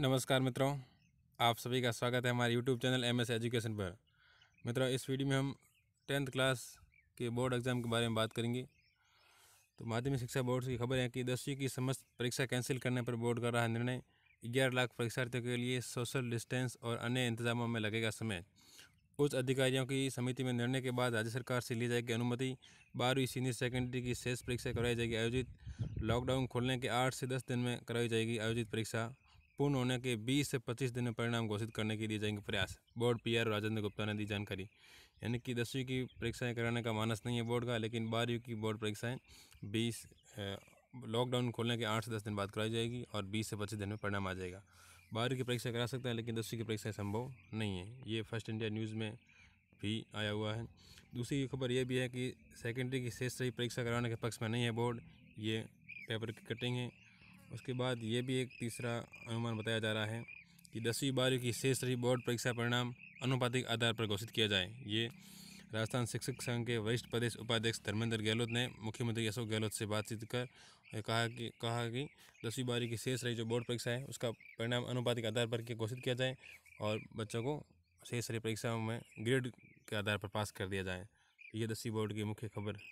नमस्कार मित्रों आप सभी का स्वागत है हमारे YouTube channel M S education पर मित्रों इस वीडियो में हम टेंथ क्लास के बोर्ड एग्ज़ाम के बारे में बात करेंगे तो माध्यमिक शिक्षा बोर्ड की खबर है कि दसवीं की समस्त परीक्षा कैंसिल करने पर बोर्ड कर रहा है निर्णय ग्यारह लाख परीक्षार्थियों के लिए सोशल डिस्टेंस और अन्य इंतजामों में लगेगा समय उच्च अधिकारियों की समिति में निर्णय के बाद राज्य सरकार से ली जाएगी अनुमति बारहवीं सीनियर सेकेंडरी की शेष परीक्षा करवाई जाएगी आयोजित लॉकडाउन खोलने के आठ से दस दिन में करवाई जाएगी आयोजित परीक्षा पूर्ण होने के 20 से 25 दिन में परिणाम घोषित करने के लिए जाएंगे प्रयास बोर्ड पीआर राजेंद्र गुप्ता ने दी जानकारी यानी कि दसवीं की परीक्षाएं कराने का मानस नहीं है बोर्ड का लेकिन बारहवीं की बोर्ड परीक्षाएं 20 लॉकडाउन खोलने के आठ से दस दिन बाद कराई जाएगी और बीस से पच्चीस दिन में परिणाम आ जाएगा बारहवीं की परीक्षा करा सकते हैं लेकिन दसवीं की परीक्षाएँ संभव नहीं है ये फर्स्ट इंडिया न्यूज़ में भी आया हुआ है दूसरी खबर यह भी है कि सेकेंडरी की शेष सही परीक्षा कराने के पक्ष में नहीं है बोर्ड ये पेपर की कटिंग है उसके बाद ये भी एक तीसरा अनुमान बताया जा रहा है कि दसवीं बारहवीं की शेष रही बोर्ड परीक्षा परिणाम अनुपातिक आधार पर घोषित किया जाए ये राजस्थान शिक्षक संघ के वरिष्ठ प्रदेश उपाध्यक्ष धर्मेंद्र गहलोत ने मुख्यमंत्री अशोक गहलोत से बातचीत कर कहा कि कहा कि दसवीं बारहवीं की शेष रही जो बोर्ड परीक्षा है उसका परिणाम अनुपातिक आधार पर घोषित किया जाए और बच्चों को शेष रही परीक्षाओं में ग्रेड के आधार पर पास कर दिया जाए ये दसवीं बोर्ड की मुख्य खबर